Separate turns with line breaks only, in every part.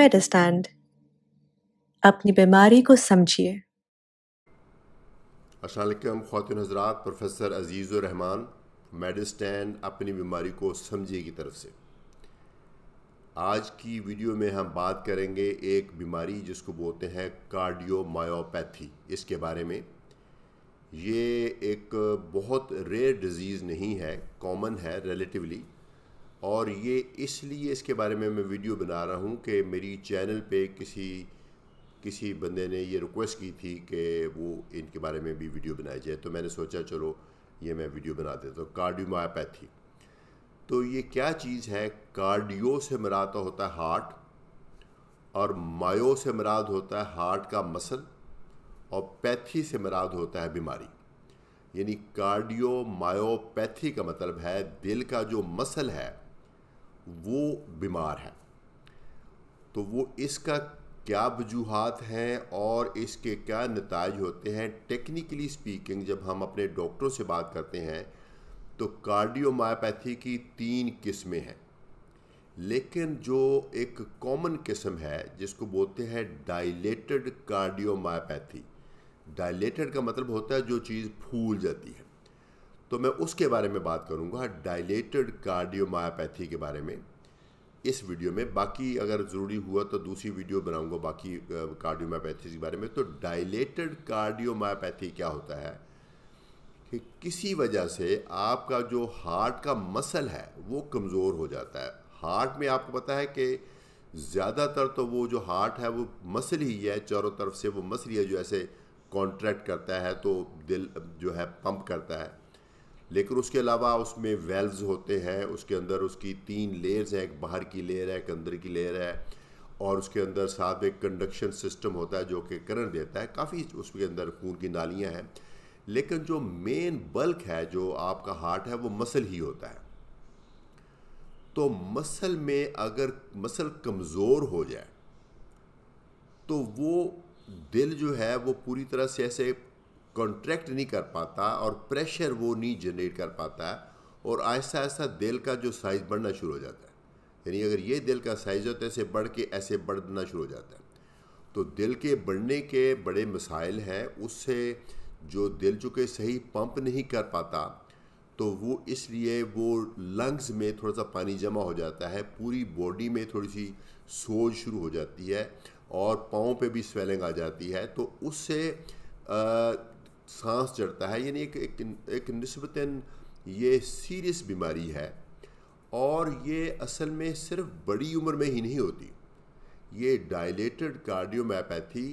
میڈسٹینڈ اپنی بیماری کو سمجھیے السلام علیکم خواتین حضرات پروفیسر عزیز الرحمان میڈسٹینڈ اپنی بیماری کو سمجھیے کی طرف سے آج کی ویڈیو میں ہم بات کریں گے ایک بیماری جس کو بولتے ہیں کارڈیو مایوپیتھی اس کے بارے میں یہ ایک بہت ریئر ڈیزیز نہیں ہے کامن ہے ریلیٹیولی اور یہ اس لیے اس کے بارے میں میں ویڈیو بنا رہا ہوں کہ میری چینل پہ کسی کسی بندے نے یہ ریکویسٹ کی تھی کہ وہ ان کے بارے میں بھی ویڈیو بنائی جائے تو میں نے سوچا چلو یہ میں ویڈیو بنا دیتا ہوں کارڈیو تو یہ کیا چیز ہے کارڈیو سے مراد ہوتا ہے ہارٹ اور مایو سے مراد ہوتا ہے ہارٹ کا مسل اور پیتھی سے مراد ہوتا ہے بیماری یعنی کارڈیو مایوپیتھی کا مطلب ہے دل کا جو مسل ہے وہ بیمار ہے تو وہ اس کا کیا وجوہات ہیں اور اس کے کیا نتائج ہوتے ہیں ٹیکنیکلی سپیکنگ جب ہم اپنے ڈاکٹروں سے بات کرتے ہیں تو کارڈیو مایوپیتھی کی تین قسمیں ہیں لیکن جو ایک کامن قسم ہے جس کو بولتے ہیں ڈائیلیٹڈ کارڈیو مایوپیتھی ڈائیلیٹڈ کا مطلب ہوتا ہے جو چیز پھول جاتی ہے تو میں اس کے بارے میں بات کروں گا ڈائلیٹڈ کارڈیو مایاپیتھی کے بارے میں اس ویڈیو میں باقی اگر ضروری ہوا تو دوسری ویڈیو بناؤں گا باقی کارڈیو مایاپیتھی کے بارے میں تو ڈائلیٹڈ کارڈیو مایاپیتھی کیا ہوتا ہے کہ کسی وجہ سے آپ کا جو ہارٹ کا مسل ہے وہ کمزور ہو جاتا ہے ہارٹ میں آپ کو پتا ہے کہ زیادہ تر تو وہ جو ہارٹ ہے وہ مسل ہی ہے چاروں طرف سے وہ مسل ہی ہے جو ایسے کانٹریکٹ کرتا ہے تو دل جو ہے پمپ کرتا ہے لیکن اس کے علاوہ اس میں ویلوز ہوتے ہیں اس کے اندر اس کی تین لیئرز ہیں ایک باہر کی لیئر ہے ایک اندر کی لیئر ہے اور اس کے اندر ساتھ ایک کنڈکشن سسٹم ہوتا ہے جو کہ کرنٹ دیتا ہے کافی اس کے اندر خون کی نالیاں ہیں لیکن جو مین بلک ہے جو آپ کا ہارٹ ہے وہ مسل ہی ہوتا ہے تو مسل میں اگر مسل کمزور ہو جائے تو وہ دل جو ہے وہ پوری طرح سے ایسے کانٹریکٹ نہیں کر پاتا اور پریشر وہ نہیں جنریٹ کر پاتا اور آہستہ آہستہ دل کا جو سائز بڑھنا شروع ہو جاتا ہے یعنی اگر یہ دل کا سائز ہوتا ہے ایسے بڑھ کے ایسے بڑھنا شروع ہو جاتا ہے تو دل کے بڑھنے کے بڑے مسائل ہیں اس سے جو دل چونکہ صحیح پمپ نہیں کر پاتا تو وہ اس لیے وہ لنگز میں تھوڑا سا پانی جمع ہو جاتا ہے پوری باڈی میں تھوڑی سی سوج شروع ہو جاتی ہے اور پاؤں پہ بھی سویلنگ آ جاتی ہے تو اس سے سانس چڑھتا ہے یعنی ایک ایک نسبتاً یہ سیریس بیماری ہے اور یہ اصل میں صرف بڑی عمر میں ہی نہیں ہوتی یہ dilated cardiomyopathy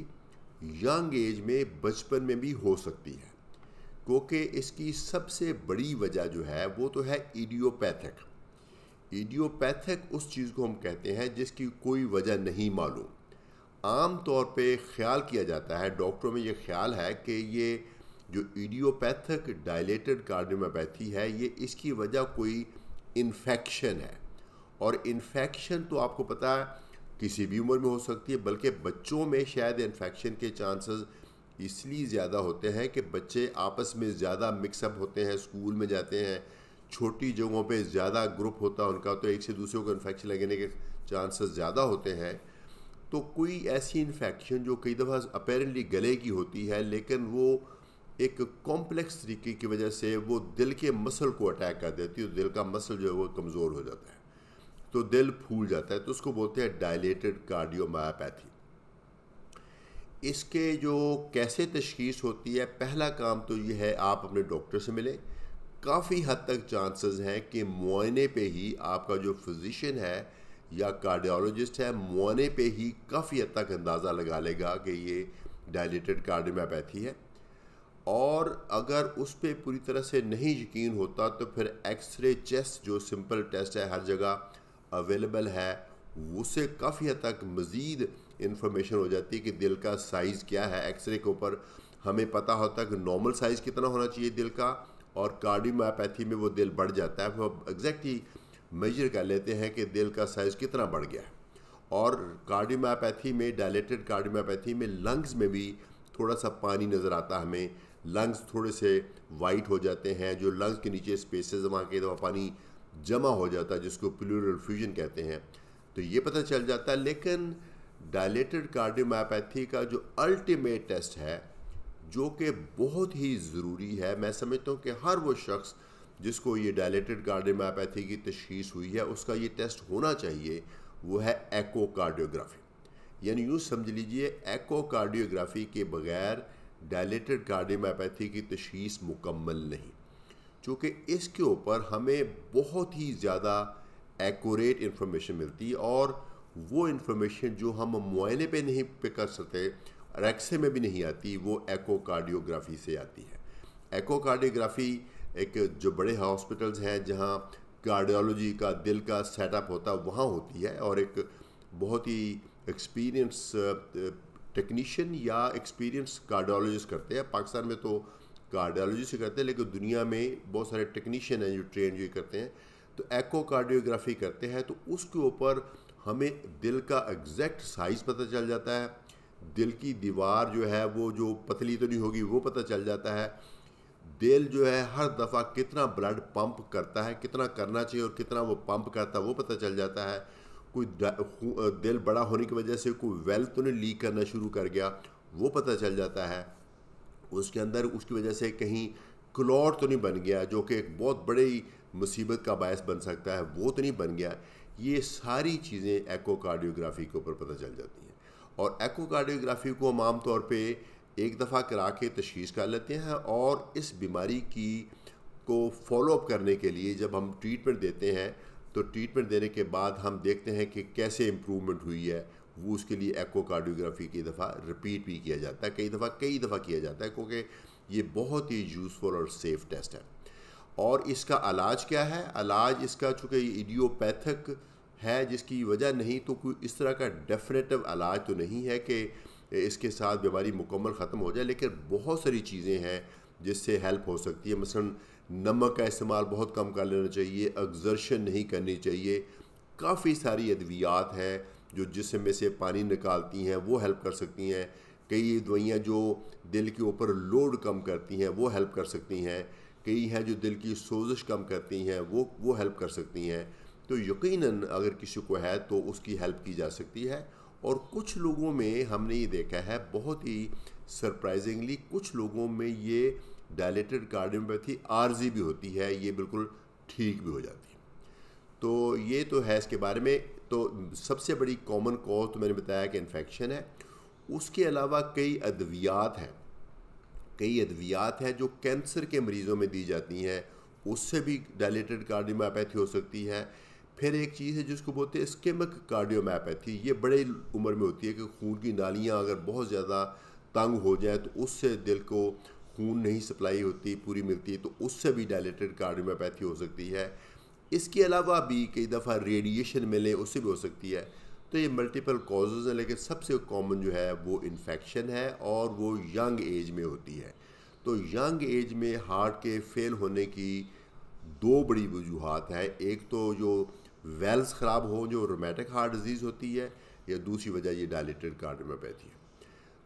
young age میں بچپن میں بھی ہو سکتی ہے کیونکہ اس کی سب سے بڑی وجہ جو ہے وہ تو ہے ایڈیوپیتھک ایڈیوپیتھک اس چیز کو ہم کہتے ہیں جس کی کوئی وجہ نہیں معلوم عام طور پہ خیال کیا جاتا ہے ڈاکٹروں میں یہ خیال ہے کہ یہ جو ایڈیوپیتھک ڈائلیٹڈ کارڈیومیوپیتھی ہے یہ اس کی وجہ کوئی انفیکشن ہے اور انفیکشن تو آپ کو پتہ ہے کسی بھی عمر میں ہو سکتی ہے بلکہ بچوں میں شاید انفیکشن کے چانسز اس لیے زیادہ ہوتے ہیں کہ بچے آپس میں زیادہ مکس اپ ہوتے ہیں اسکول میں جاتے ہیں چھوٹی جگہوں پہ زیادہ گروپ ہوتا ہے ان کا تو ایک سے دوسرے کو انفیکشن لگنے کے چانسز زیادہ ہوتے ہیں تو کوئی ایسی انفیکشن جو کئی دفعہ اپیرنٹلی گلے کی ہوتی ہے لیکن وہ ایک کمپلیکس طریقے کی وجہ سے وہ دل کے مسل کو اٹیک کر دیتی ہے دل کا مسل جو ہے وہ کمزور ہو جاتا ہے تو دل پھول جاتا ہے تو اس کو بولتے ہیں ڈائلیٹڈ کارڈیو مایاپیتھی اس کے جو کیسے تشخیص ہوتی ہے پہلا کام تو یہ ہے آپ اپنے ڈاکٹر سے ملیں کافی حد تک چانسز ہیں کہ معائنے پہ ہی آپ کا جو فزیشین ہے یا کارڈیالوجسٹ ہے معائنے پہ ہی کافی حد تک اندازہ لگا لے گا کہ یہ ڈائلیٹڈ کارڈیو ماپیتھی ہے اور اگر اس پہ پوری طرح سے نہیں یقین ہوتا تو پھر ایکس رے چیس جو سمپل ٹیسٹ ہے ہر جگہ اویلیبل ہے اسے کافی حد تک مزید انفارمیشن ہو جاتی ہے کہ دل کا سائز کیا ہے ایکس رے کے اوپر ہمیں پتہ ہوتا ہے کہ نارمل سائز کتنا ہونا چاہیے دل کا اور کارڈیومیپیتھیتھی میں وہ دل بڑھ جاتا ہے وہ ایگزیکٹلی میجر کر لیتے ہیں کہ دل کا سائز کتنا بڑھ گیا ہے اور کارڈیومیپیتھی میں ڈائلیٹڈ کارڈیواپیتھیتھی میں لنگز میں بھی تھوڑا سا پانی نظر آتا ہے ہمیں لنگز تھوڑے سے وائٹ ہو جاتے ہیں جو لنگز کے نیچے اسپیسز وہاں کے دفعہ پانی جمع ہو جاتا ہے جس کو پلورل فیوژن کہتے ہیں تو یہ پتہ چل جاتا ہے لیکن ڈائلیٹڈ کارڈیو کا جو الٹیمیٹ ٹیسٹ ہے جو کہ بہت ہی ضروری ہے میں سمجھتا ہوں کہ ہر وہ شخص جس کو یہ ڈائلیٹڈ کارڈیو کی تشخیص ہوئی ہے اس کا یہ ٹیسٹ ہونا چاہیے وہ ہے ایکو کارڈیوگرافی یعنی یوں سمجھ لیجئے ایکو کارڈیوگرافی کے بغیر ڈیلیٹڈ کارڈیوپیتھی کی تشخیص مکمل نہیں چونکہ اس کے اوپر ہمیں بہت ہی زیادہ ایکوریٹ انفارمیشن ملتی اور وہ انفارمیشن جو ہم معائنے پہ نہیں پہ کر سکتے ریکسے میں بھی نہیں آتی وہ ایکو کارڈیوگرافی سے آتی ہے ایکو کارڈیوگرافی ایک جو بڑے ہاسپٹلز ہیں جہاں کارڈیالوجی کا دل کا سیٹ اپ ہوتا وہاں ہوتی ہے اور ایک بہت ہی ایکسپیرینس ٹیکنیشین یا ایکسپیرینس کارڈیولوجسٹ کرتے ہیں پاکستان میں تو کارڈیالوجسٹ ہی کرتے ہیں لیکن دنیا میں بہت سارے ٹیکنیشین ہیں جو ٹرین جو کرتے ہیں تو ایکو کارڈیوگرافی کرتے ہیں تو اس کے اوپر ہمیں دل کا اگزیکٹ سائز پتہ چل جاتا ہے دل کی دیوار جو ہے وہ جو پتلی تو نہیں ہوگی وہ پتہ چل جاتا ہے دل جو ہے ہر دفعہ کتنا بلڈ پمپ کرتا ہے کتنا کرنا چاہیے اور کتنا وہ پمپ کرتا ہے وہ پتہ چل جاتا ہے کوئی دل بڑا ہونے کی وجہ سے کوئی ویل تو لیک کرنا شروع کر گیا وہ پتہ چل جاتا ہے اس کے اندر اس کی وجہ سے کہیں کلوٹ تو نہیں بن گیا جو کہ ایک بہت بڑی مصیبت کا باعث بن سکتا ہے وہ تو نہیں بن گیا یہ ساری چیزیں ایکو کارڈیوگرافی کے اوپر پتہ چل جاتی ہیں اور ایکو کارڈیوگرافی کو ہم عام طور پہ ایک دفعہ کرا کے تشخیص کر لیتے ہیں اور اس بیماری کی کو فالو اپ کرنے کے لیے جب ہم ٹریٹمنٹ دیتے ہیں تو ٹریٹمنٹ دینے کے بعد ہم دیکھتے ہیں کہ کیسے امپرومنٹ ہوئی ہے وہ اس کے لیے ایکو کارڈیوگرافی کی دفعہ ریپیٹ بھی کیا جاتا ہے کئی دفعہ کئی دفعہ کیا جاتا ہے کیونکہ یہ بہت ہی یوزفل اور سیف ٹیسٹ ہے اور اس کا علاج کیا ہے علاج اس کا چونکہ ایڈیوپیتھک ہے جس کی وجہ نہیں تو کوئی اس طرح کا ڈیفنیٹو علاج تو نہیں ہے کہ اس کے ساتھ بیماری مکمل ختم ہو جائے لیکن بہت ساری چیزیں ہیں جس سے ہیلپ ہو سکتی ہے مثلا نمک کا استعمال بہت کم کر لینا چاہیے اگزرشن نہیں کرنی چاہیے کافی ساری ادویات ہیں جو جس میں سے پانی نکالتی ہیں وہ ہیلپ کر سکتی ہیں کئی دوائیاں جو دل کے اوپر لوڈ کم کرتی ہیں وہ ہیلپ کر سکتی ہیں کئی ہیں جو دل کی سوزش کم کرتی ہیں وہ وہ ہیلپ کر سکتی ہیں تو یقیناً اگر کسی کو ہے تو اس کی ہیلپ کی جا سکتی ہے اور کچھ لوگوں میں ہم نے یہ دیکھا ہے بہت ہی سرپرائزنگلی کچھ لوگوں میں یہ ڈائلیٹڈ کارڈیوپیتھی عارضی بھی ہوتی ہے یہ بالکل ٹھیک بھی ہو جاتی ہے تو یہ تو ہے اس کے بارے میں تو سب سے بڑی کامن کوز تو میں نے بتایا کہ انفیکشن ہے اس کے علاوہ کئی ادویات ہیں کئی ادویات ہیں جو کینسر کے مریضوں میں دی جاتی ہیں اس سے بھی ڈائلیٹڈ کارڈیمیوپیتھی ہو سکتی ہے پھر ایک چیز ہے جس کو بولتے ہیں اسکیمک کارڈیو میپیتھی یہ بڑے عمر میں ہوتی ہے کہ خون کی نالیاں اگر بہت زیادہ تنگ ہو جائیں تو اس سے دل کو خون نہیں سپلائی ہوتی پوری ملتی تو اس سے بھی ڈائلیٹڈ میپیتھی ہو سکتی ہے اس کے علاوہ بھی کئی دفعہ ریڈیشن ملے اس سے بھی ہو سکتی ہے تو یہ ملٹیپل کازز ہیں لیکن سب سے کامن جو ہے وہ انفیکشن ہے اور وہ ینگ ایج میں ہوتی ہے تو ینگ ایج میں ہارٹ کے فیل ہونے کی دو بڑی وجوہات ہیں ایک تو جو ویلز خراب ہوں جو رومیٹک ہارٹ ڈیزیز ہوتی ہے یا دوسری وجہ یہ ڈائلیٹڈ کارڈیومیوپیتھی ہے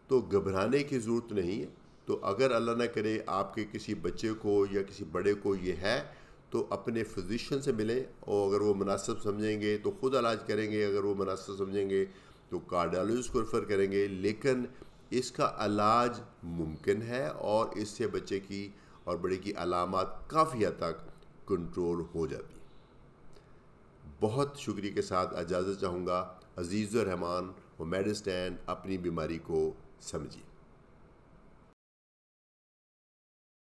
تو گھبرانے کی ضرورت نہیں ہے تو اگر اللہ نہ کرے آپ کے کسی بچے کو یا کسی بڑے کو یہ ہے تو اپنے فزیشین سے ملیں اور اگر وہ مناسب سمجھیں گے تو خود علاج کریں گے اگر وہ مناسب سمجھیں گے تو کارڈیالوجسٹ کو ریفر کریں گے لیکن اس کا علاج ممکن ہے اور اس سے بچے کی اور بڑے کی علامات کافی حد تک کنٹرول ہو جاتی بہت شکریہ کے ساتھ اجازت چاہوں گا عزیز الرحمٰن و میڈسٹین اپنی بیماری کو سمجھیں